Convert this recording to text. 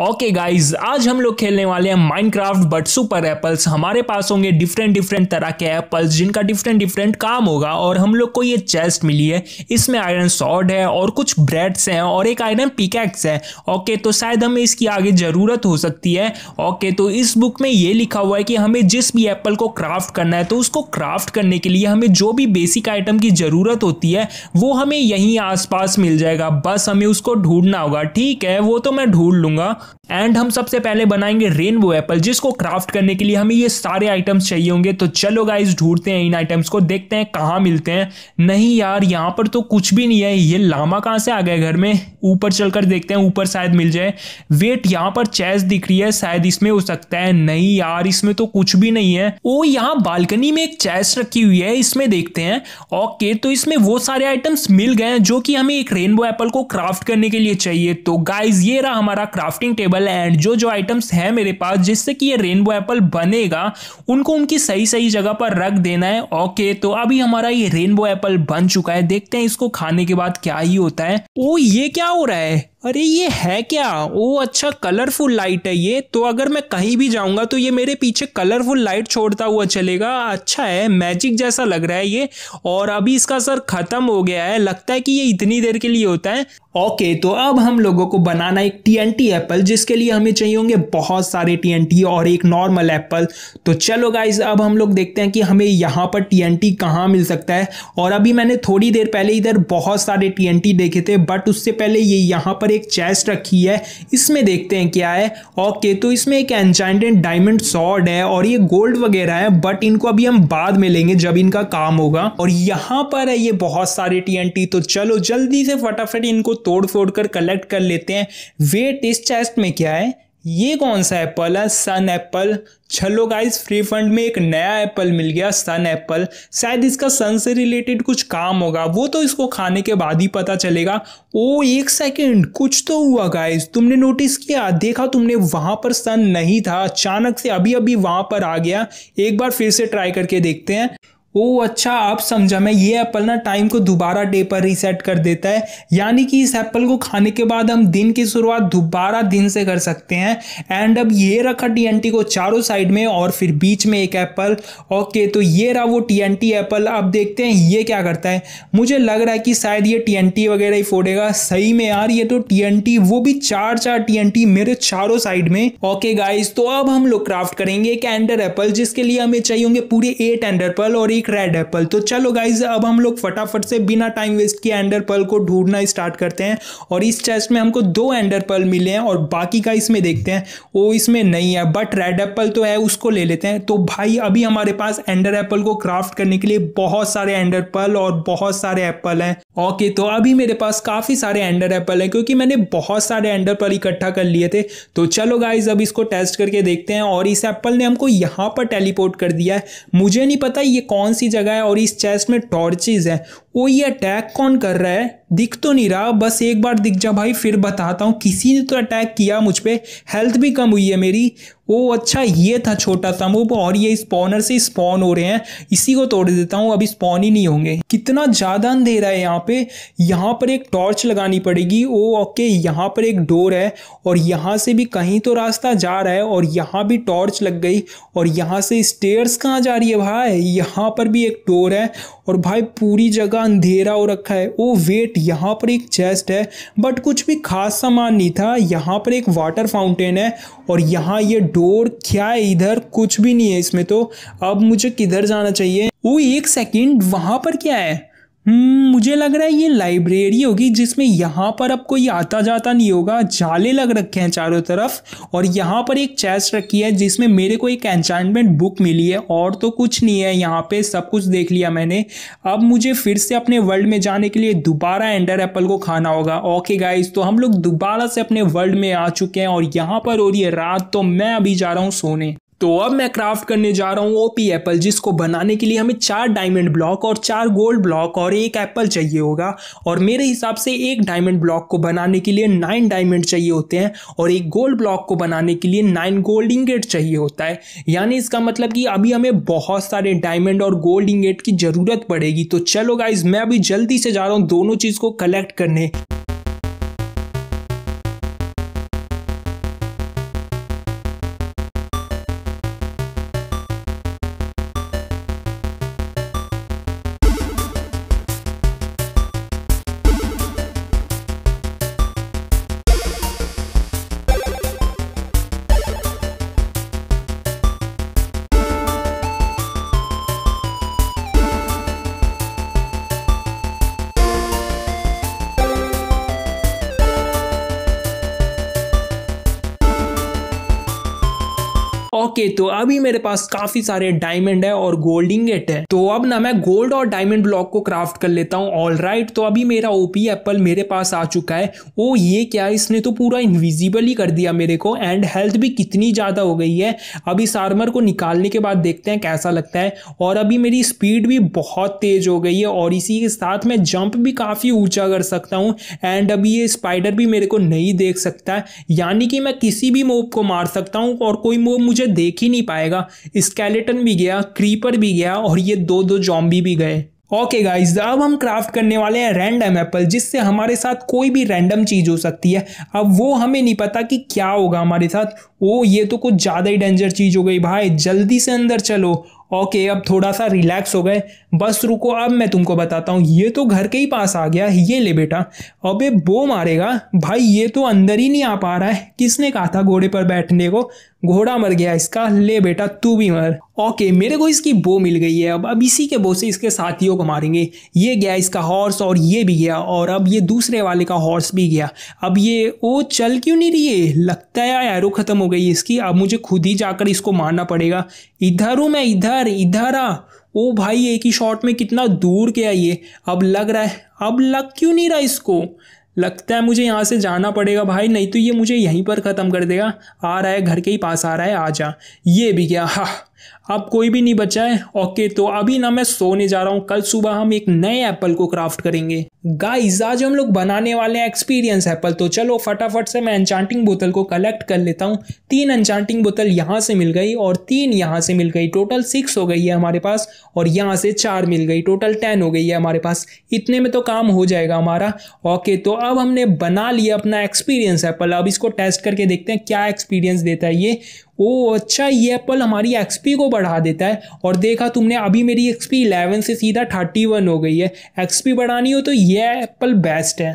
okay okay guys आज हम लोग खेलने वाले हैं माइनक्राफ्ट बट सुपर एप्पल्स हमारे पास होंगे डिफरेंट डिफरेंट तरह के एप्पल्स जिनका डिफरेंट डिफरेंट काम होगा और हम लोग को ये चेस्ट मिली है इसमें आयरन सॉर्ड है और कुछ ब्रेड्स हैं और एक आयरन पिकैक्स है ओके okay, तो शायद हमें इसकी आगे ज़रूरत हो सकती है ओके okay, तो इस बुक में ये लिखा हुआ है कि हमें जिस भी एप्पल को क्राफ्ट करना है तो उसको क्राफ्ट करने के लिए हमें जो भी बेसिक आइटम की ज़रूरत होती है वो हमें यहीं आसपास मिल जाएगा बस हमें उसको ढूंढना होगा ठीक है वो तो मैं ढूंढ लूँगा एंड हम सबसे पहले बनाएंगे रेनबो एप्पल जिसको क्राफ्ट करने के लिए हमें ये सारे आइटम्स चाहिए होंगे तो चलो गाइज ढूंढते हैं इन आइटम्स को देखते हैं कहाँ मिलते हैं नहीं यार यहाँ पर तो कुछ भी नहीं है ये लामा कहाँ से आ गया घर में ऊपर चलकर देखते हैं ऊपर शायद मिल जाए वेट यहाँ पर चेस दिख रही है शायद इसमें हो सकता है नहीं यार इसमें तो कुछ भी नहीं है वो यहाँ बालकनी में एक चेस रखी हुई है इसमें देखते हैं ओके तो इसमें वो सारे आइटम्स मिल गए हैं जो कि हमें एक रेनबो एप्पल को क्राफ्ट करने के लिए चाहिए तो गाइज ये रहा हमारा क्राफ्टिंग टेबल एंड जो जो आइटम्स है मेरे पास जिससे कि ये रेनबो एप्पल बनेगा उनको उनकी सही सही जगह पर रख देना है ओके तो अभी हमारा ये रेनबो एप्पल बन चुका है देखते हैं इसको खाने के बाद क्या ही होता है ओ ये क्या हो रहा है अरे ये है क्या ओ अच्छा कलरफुल लाइट है ये तो अगर मैं कहीं भी जाऊंगा तो ये मेरे पीछे कलरफुल लाइट छोड़ता हुआ चलेगा अच्छा है मैजिक जैसा लग रहा है ये और अभी इसका सर खत्म हो गया है लगता है कि ये इतनी देर के लिए होता है ओके तो अब हम लोगों को बनाना एक टी एप्पल जिसके लिए हमें चाहिए होंगे बहुत सारे टी और एक नॉर्मल एप्पल तो चलो गाइज अब हम लोग देखते हैं कि हमें यहाँ पर टी कहाँ मिल सकता है और अभी मैंने थोड़ी देर पहले इधर बहुत सारे टी देखे थे बट उससे पहले ये यहाँ पर एक चेस्ट रखी है इसमें देखते हैं क्या है ओके तो इसमें एक एनचाइंटेड डायमंड सॉर्ड है और ये गोल्ड वगैरह है बट इनको अभी हम बाद में लेंगे जब इनका काम होगा और यहाँ पर है ये बहुत सारे टी तो चलो जल्दी से फटाफट इनको तोड़ फोड़ कर कलेक्ट कर लेते हैं वेट इस चेस्ट में क्या है ये कौन सा एप्पल है सन एप्पल चलो गाइस फ्री फंड में एक नया एप्पल मिल गया सन एप्पल शायद इसका सन से रिलेटेड कुछ काम होगा वो तो इसको खाने के बाद ही पता चलेगा ओ एक सेकेंड कुछ तो हुआ गाइस तुमने नोटिस किया देखा तुमने वहां पर सन नहीं था अचानक से अभी अभी वहां पर आ गया एक बार फिर से ट्राई करके देखते हैं ओ अच्छा अब समझा मैं ये एप्पल ना टाइम को दोबारा डे पर रीसेट कर देता है यानी कि इस एप्पल को खाने के बाद हम दिन की शुरुआत दोबारा दिन से कर सकते हैं एंड अब ये रखा टी को चारों साइड में और फिर बीच में एक एप्पल ओके तो ये रहा वो टी एप्पल अब देखते हैं ये क्या करता है मुझे लग रहा है कि शायद ये टी वगैरह ही फोड़ेगा सही में यार ये तो टी वो भी चार चार टी मेरे चारों साइड में ओके गाइज तो अब हम लोग क्राफ्ट करेंगे एक एंडर एप्पल जिसके लिए हमें चाहिए होंगे पूरे एट एंडर एप्पल और एक एक रेड एप्पल तो चलो गाइज अब हम लोग फटाफट से बिना टाइम वेस्ट किए एंडर पर्ल को ढूंढना स्टार्ट करते हैं और इस चेस्ट में हमको दो एंडर पर्ल मिले हैं और बाकी का इसमें देखते हैं वो इसमें नहीं है बट रेड एप्पल तो है उसको ले लेते हैं तो भाई अभी हमारे पास एंडर एप्पल को क्राफ्ट करने के लिए बहुत सारे एंडर पर्ल और बहुत सारे एप्पल हैं ओके okay, तो अभी मेरे पास काफ़ी सारे एंडर एप्पल हैं क्योंकि मैंने बहुत सारे एंडर पर इकट्ठा कर लिए थे तो चलो गाइज अब इसको टेस्ट करके देखते हैं और इस एप्पल ने हमको यहाँ पर टेलीपोर्ट कर दिया है मुझे नहीं पता ये कौन सी जगह है और इस चेस्ट में टॉर्चेज हैं वो ये अटैक कौन कर रहा है दिख तो नहीं रहा बस एक बार दिख जा भाई फिर बताता हूँ किसी ने तो अटैक किया मुझ पर हेल्थ भी कम हुई है मेरी वो अच्छा ये था छोटा सा मूव और ये स्पॉनर से स्पॉन हो रहे हैं इसी को तोड़ देता हूँ अभी स्पॉन ही नहीं होंगे कितना ज़्यादा अंधेरा है यहाँ पे यहाँ पर एक टॉर्च लगानी पड़ेगी ओ ओके यहाँ पर एक डोर है और यहाँ से भी कहीं तो रास्ता जा रहा है और यहाँ भी टॉर्च लग गई और यहाँ से स्टेयर्स कहाँ जा रही है भाई यहाँ पर भी एक डोर है और भाई पूरी जगह अंधेरा हो रखा है ओ वेट यहाँ पर एक चेस्ट है बट कुछ भी खास सामान नहीं था यहाँ पर एक वाटर फाउंटेन है और यहाँ ये डोर क्या है इधर कुछ भी नहीं है इसमें तो अब मुझे किधर जाना चाहिए वो एक सेकेंड वहाँ पर क्या है हम्म, मुझे लग रहा है ये लाइब्रेरी होगी जिसमें यहाँ पर अब कोई आता जाता नहीं होगा जाले लग रखे हैं चारों तरफ और यहाँ पर एक चेस्ट रखी है जिसमें मेरे को एक एन्चांटमेंट बुक मिली है और तो कुछ नहीं है यहाँ पे सब कुछ देख लिया मैंने अब मुझे फिर से अपने वर्ल्ड में जाने के लिए दोबारा एंडर एप्पल को खाना होगा ओके गाइज तो हम लोग दोबारा से अपने वर्ल्ड में आ चुके हैं और यहाँ पर हो रही है रात तो मैं अभी जा रहा हूँ सोने तो अब मैं क्राफ्ट करने जा रहा हूँ ओपी एप्पल जिसको बनाने के लिए हमें चार डायमंड ब्लॉक और चार गोल्ड ब्लॉक और एक एप्पल चाहिए होगा और मेरे हिसाब से एक डायमंड ब्लॉक को बनाने के लिए नाइन डायमंड चाहिए होते हैं और एक गोल्ड ब्लॉक को बनाने के लिए नाइन गोल्ड इंगेट चाहिए होता है यानी इसका मतलब कि अभी हमें बहुत सारे डायमंड और गोल्ड इंगेट की ज़रूरत पड़ेगी तो चलो गाइज मैं अभी जल्दी से जा रहा हूँ दोनों चीज़ को कलेक्ट करने ओके तो अभी मेरे पास काफी सारे डायमंड है और गोल्ड इंगेट है तो अब ना मैं गोल्ड और डायमंड ब्लॉक को क्राफ्ट कर लेता हूँ ऑल राइट तो अभी मेरा ओपी एप्पल मेरे पास आ चुका है ओ ये क्या इसने तो पूरा इन्विजिबल ही कर दिया मेरे को एंड हेल्थ भी कितनी ज़्यादा हो गई है अब इस आर्मर को निकालने के बाद देखते हैं कैसा लगता है और अभी मेरी स्पीड भी बहुत तेज हो गई है और इसी के साथ मैं जंप भी काफ़ी ऊंचा कर सकता हूँ एंड अभी ये स्पाइडर भी मेरे को नहीं देख सकता यानी कि मैं किसी भी मोब को मार सकता हूँ और कोई मोब मुझे मुझे देख ही नहीं पाएगा स्केलेटन भी गया क्रीपर भी गया और ये दो दो जॉम्बी भी गए ओके okay गाइज अब हम क्राफ्ट करने वाले हैं रैंडम एप्पल जिससे हमारे साथ कोई भी रैंडम चीज़ हो सकती है अब वो हमें नहीं पता कि क्या होगा हमारे साथ ओ ये तो कुछ ज़्यादा ही डेंजर चीज़ हो गई भाई जल्दी से अंदर चलो ओके अब थोड़ा सा रिलैक्स हो गए बस रुको अब मैं तुमको बताता हूँ ये तो घर के ही पास आ गया ये ले बेटा अबे बो मारेगा भाई ये तो अंदर ही नहीं आ पा रहा है किसने कहा था घोड़े पर बैठने को घोड़ा मर गया इसका ले बेटा तू भी मर ओके मेरे को इसकी बो मिल गई है अब अब इसी के बो से इसके साथियों को मारेंगे ये गया इसका हॉर्स और ये भी गया और अब ये दूसरे वाले का हॉर्स भी गया अब ये ओ चल क्यों नहीं रही है लगता है एरो ख़त्म हो गई इसकी अब मुझे खुद ही जाकर इसको मारना पड़ेगा इधर हूँ मैं इधर इधर इधर आ ओ भाई एक ही शॉट में कितना दूर गया ये अब लग रहा है अब लग क्यों नहीं रहा इसको लगता है मुझे यहाँ से जाना पड़ेगा भाई नहीं तो ये मुझे यहीं पर ख़त्म कर देगा आ रहा है घर के ही पास आ रहा है आ जा ये भी गया हा अब कोई भी नहीं बचा है ओके तो अभी ना मैं सोने जा रहा हूँ कल सुबह हम एक नए एप्पल को क्राफ्ट करेंगे गाइस आज हम लोग बनाने वाले हैं एक्सपीरियंस एप्पल तो चलो फटाफट से मैं एनचांटिंग बोतल को कलेक्ट कर लेता हूँ तीन एनचांटिंग बोतल यहाँ से मिल गई और तीन यहाँ से मिल गई टोटल सिक्स हो गई है हमारे पास और यहाँ से चार मिल गई टोटल टेन हो गई है हमारे पास इतने में तो काम हो जाएगा हमारा ओके तो अब हमने बना लिया अपना एक्सपीरियंस एप्पल अब इसको टेस्ट करके देखते हैं क्या एक्सपीरियंस देता है ये ओ अच्छा ये एप्पल हमारी एक्सपी को बढ़ा देता है और देखा तुमने अभी मेरी एक्सपी इलेवन से सीधा थर्टी वन हो गई है एक्सपी बढ़ानी हो तो ये एप्पल बेस्ट है